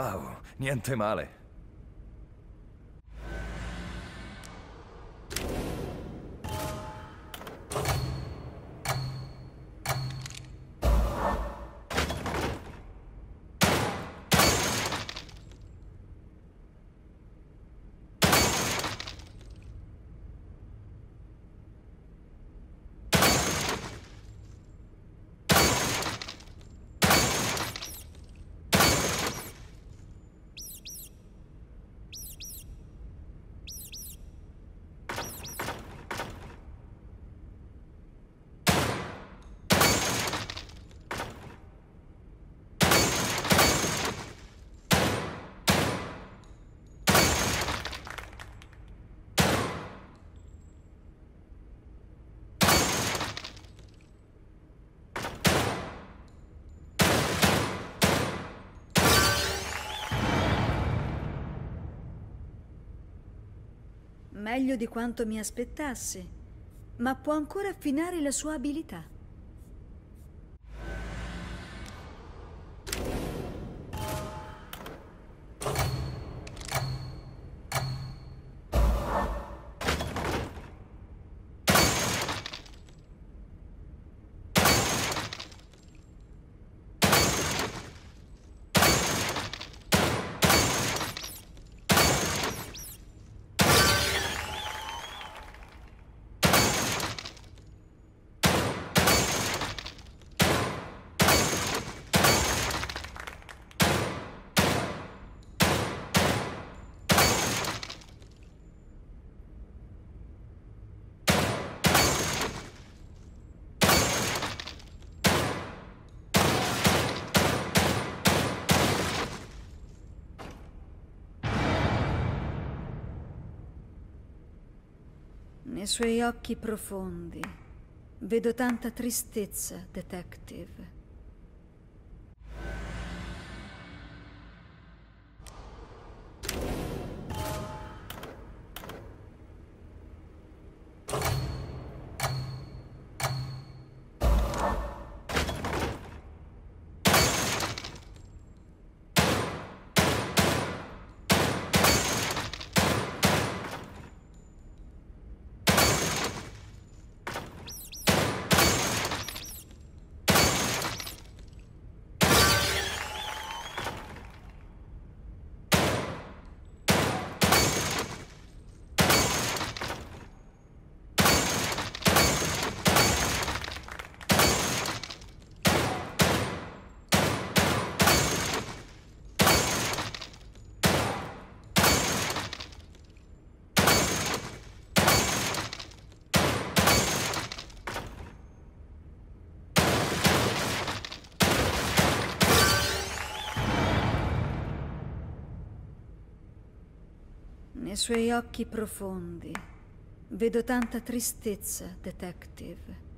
Wow, niente male. meglio di quanto mi aspettassi, ma può ancora affinare la sua abilità. nei suoi occhi profondi vedo tanta tristezza, detective. suoi occhi profondi vedo tanta tristezza, detective.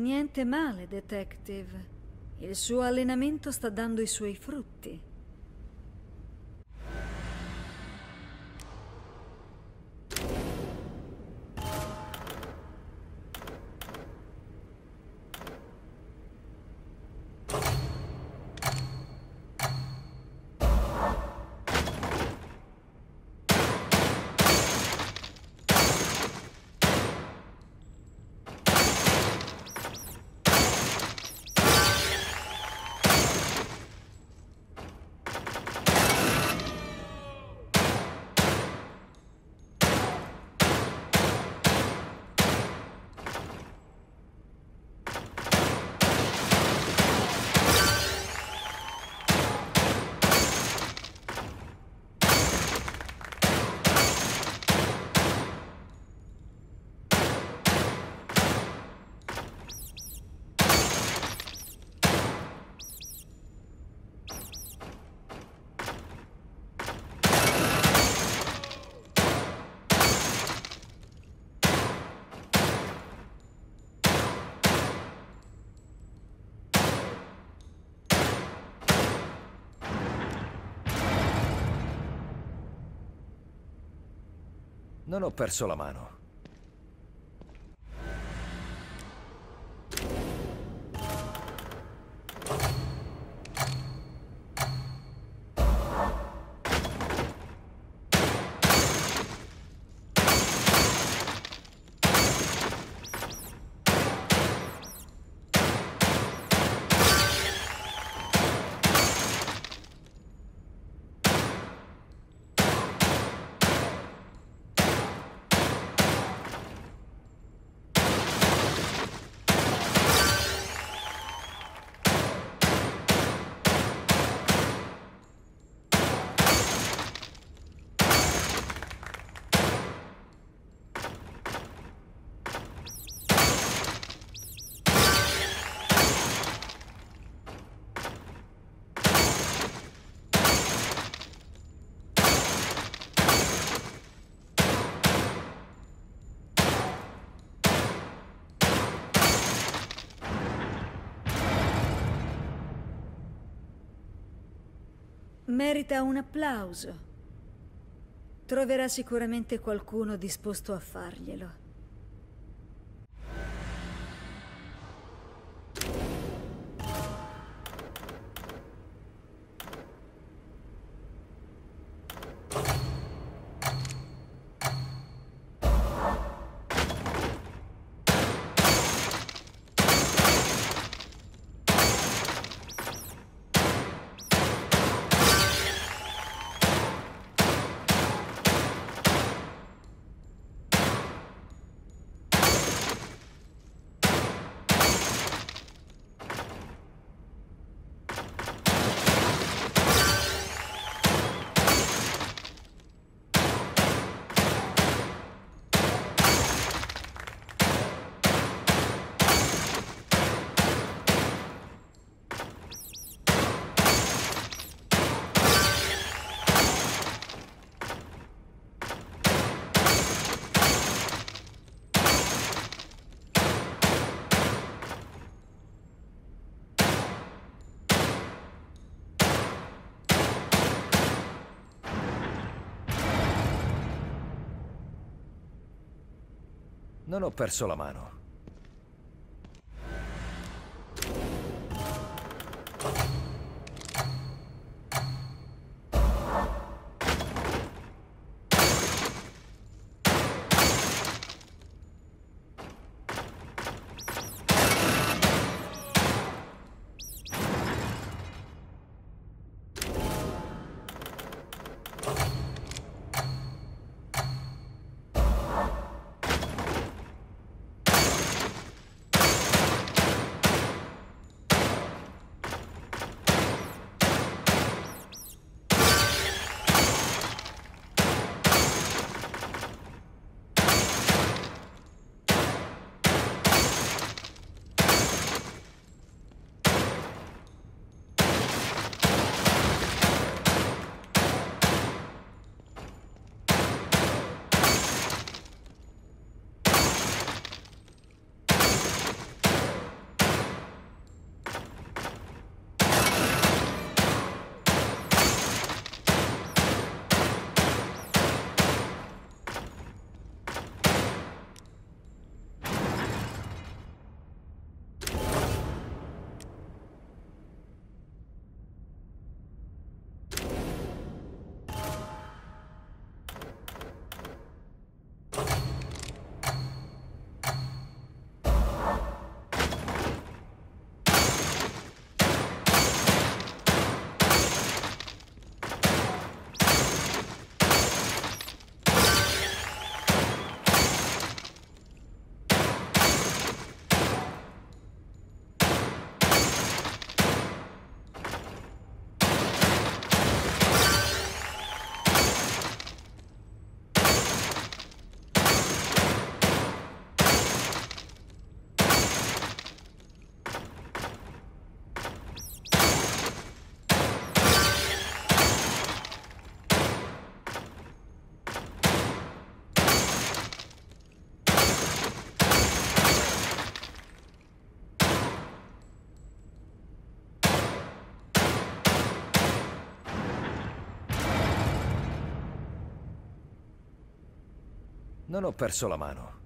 Niente male, detective. Il suo allenamento sta dando i suoi frutti. Non ho perso la mano. merita un applauso. Troverà sicuramente qualcuno disposto a farglielo. Non ho perso la mano. Non ho perso la mano.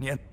年。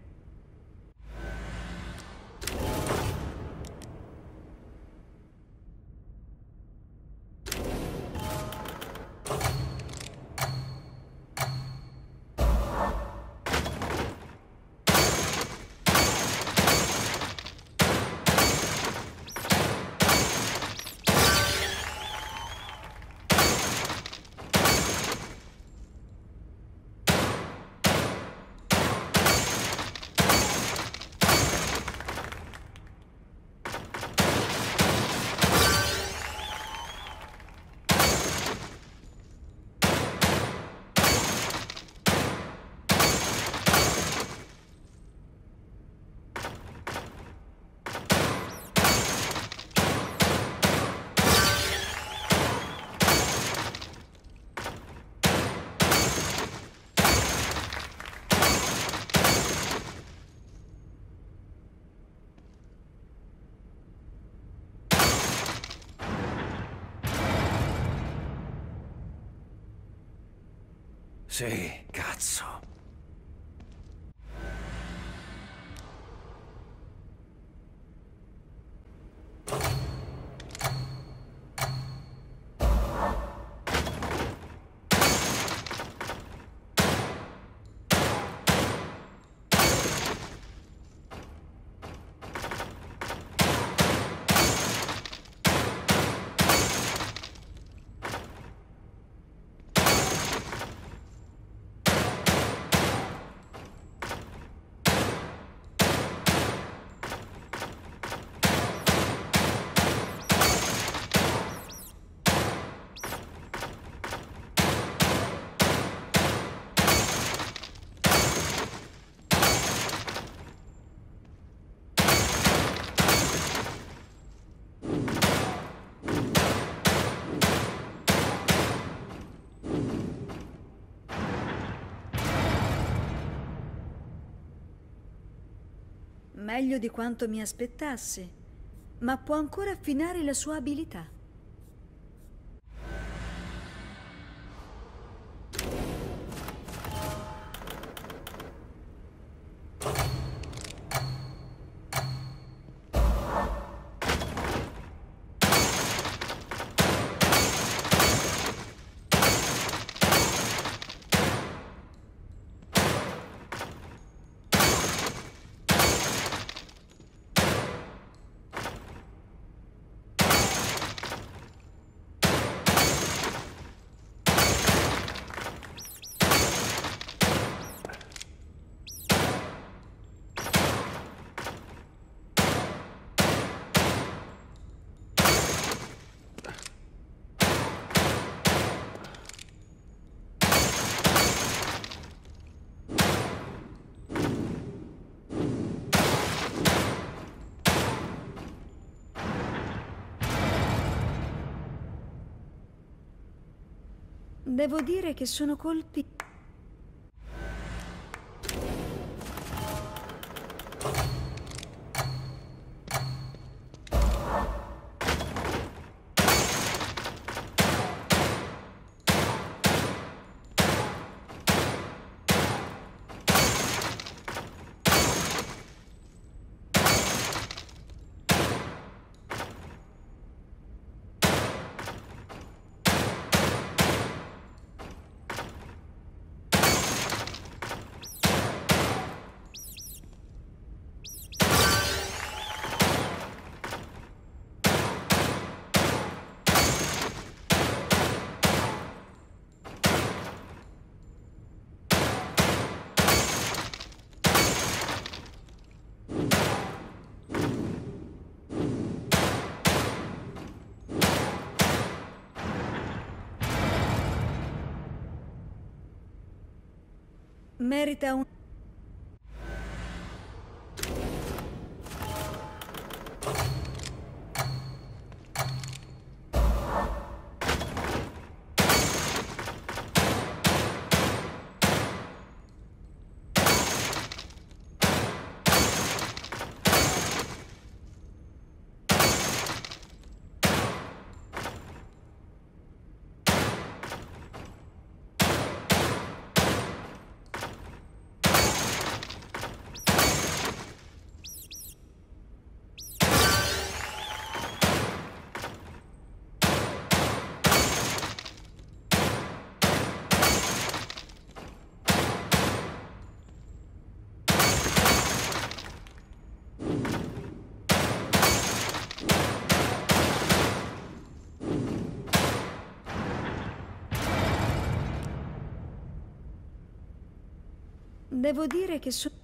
Sì, cazzo. meglio di quanto mi aspettassi, ma può ancora affinare la sua abilità. Devo dire che sono colpi meritam Devo dire che sono...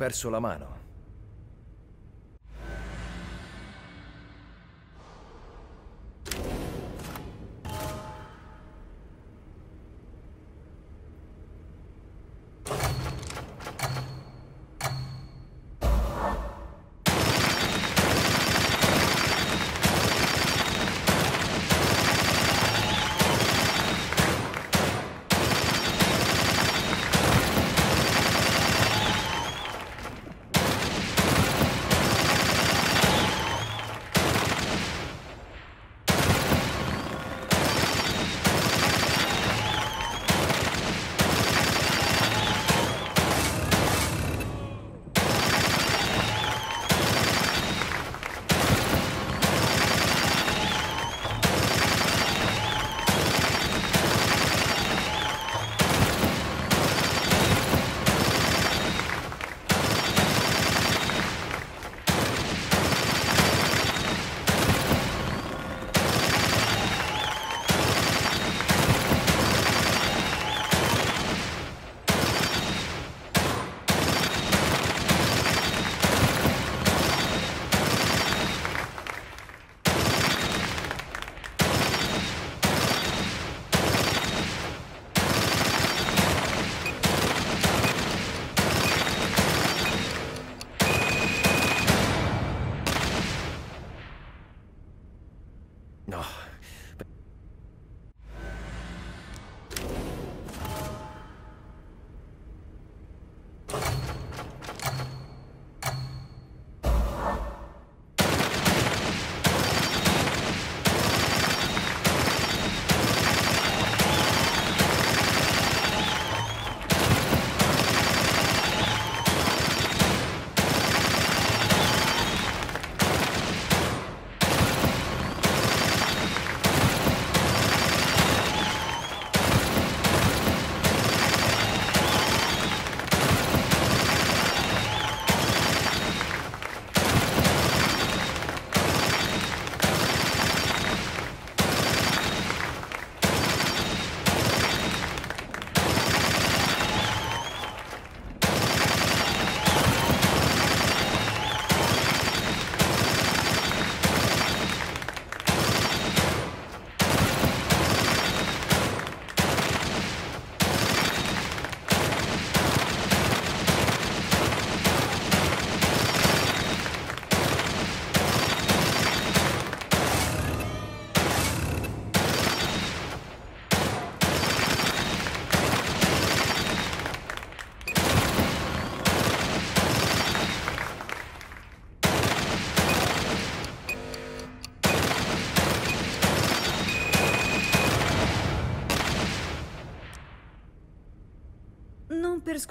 perso la mano.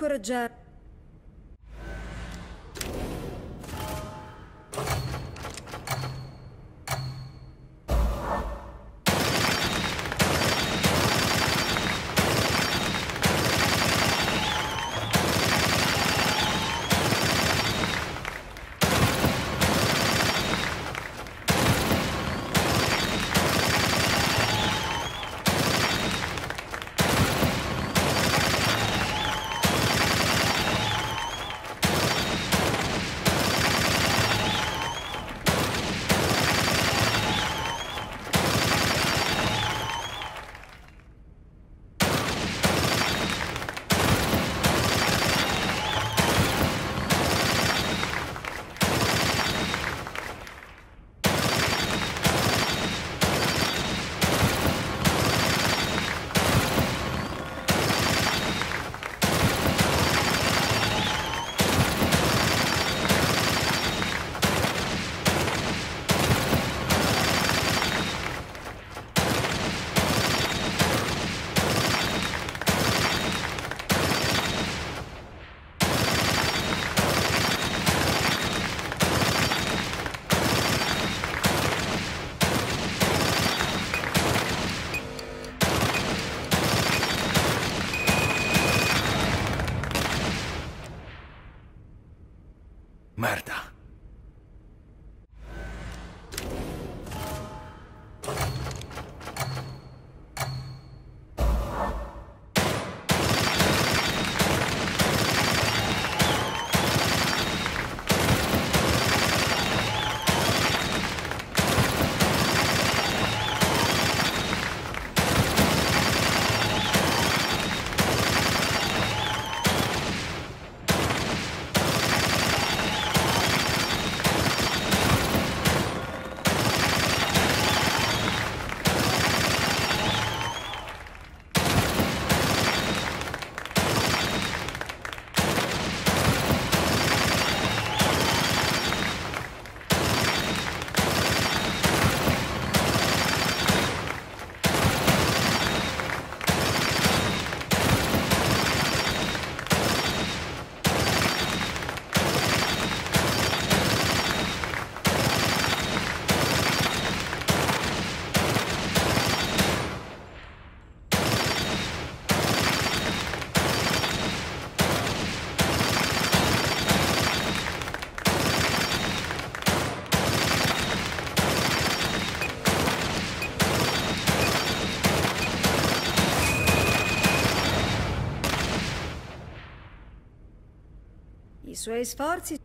scoraggiare suoi sforzi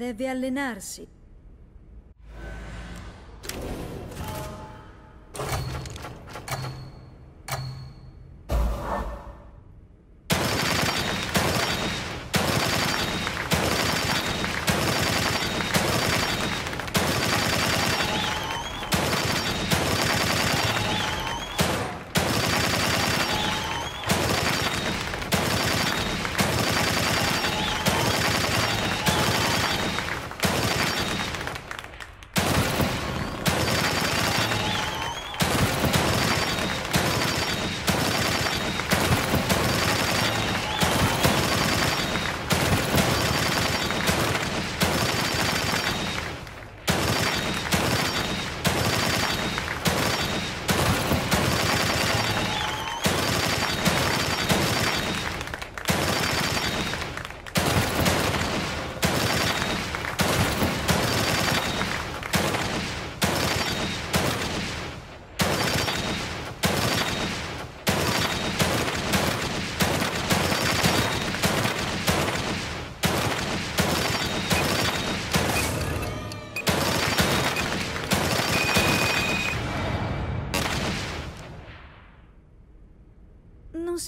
Deve allenarsi.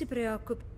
si preoccupi.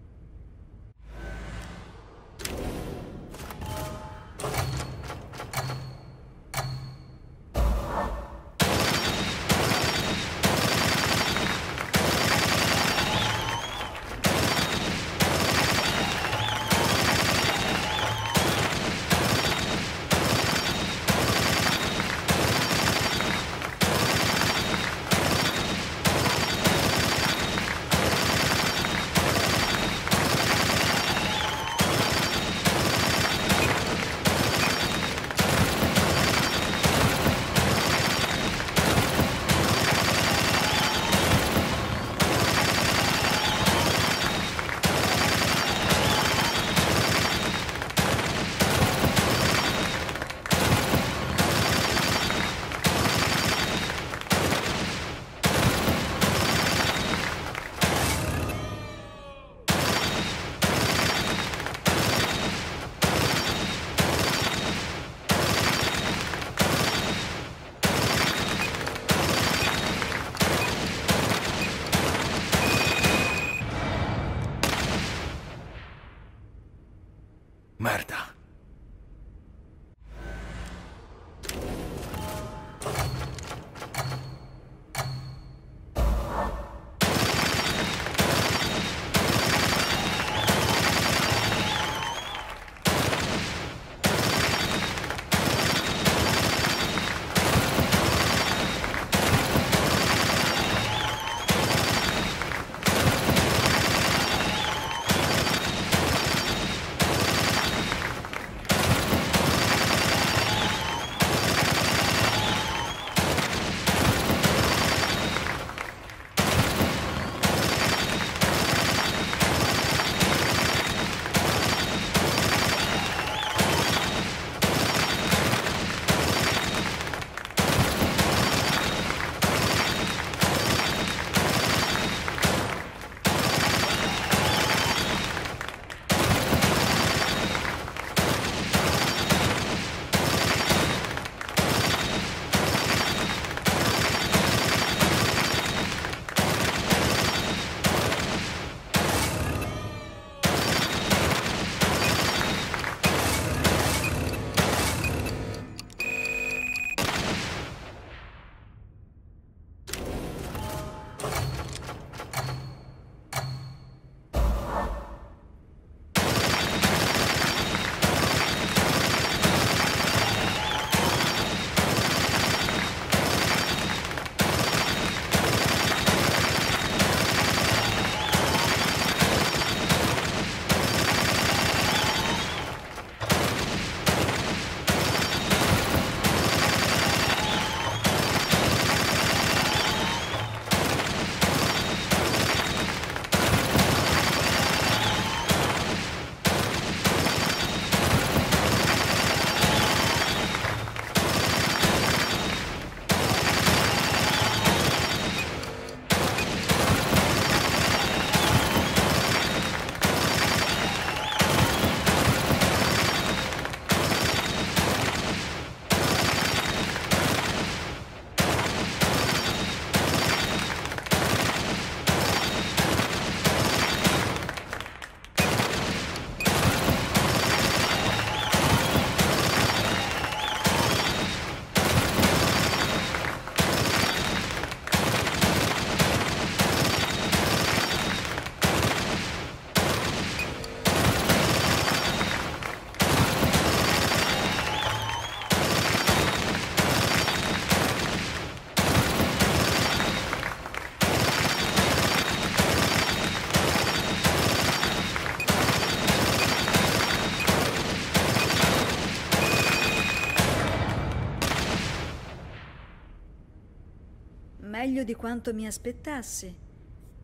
meglio di quanto mi aspettassi,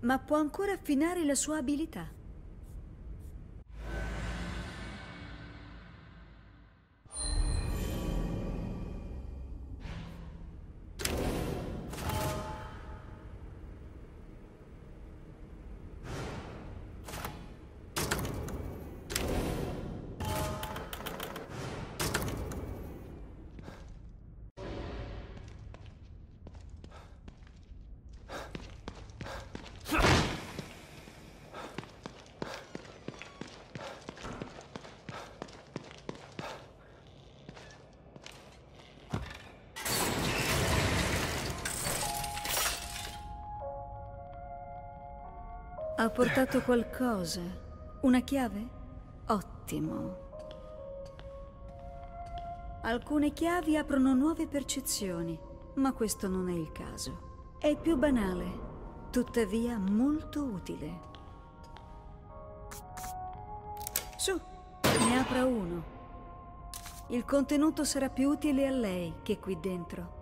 ma può ancora affinare la sua abilità. Ha portato qualcosa? Una chiave? Ottimo. Alcune chiavi aprono nuove percezioni, ma questo non è il caso. È più banale, tuttavia molto utile. Su, ne apra uno. Il contenuto sarà più utile a lei che qui dentro.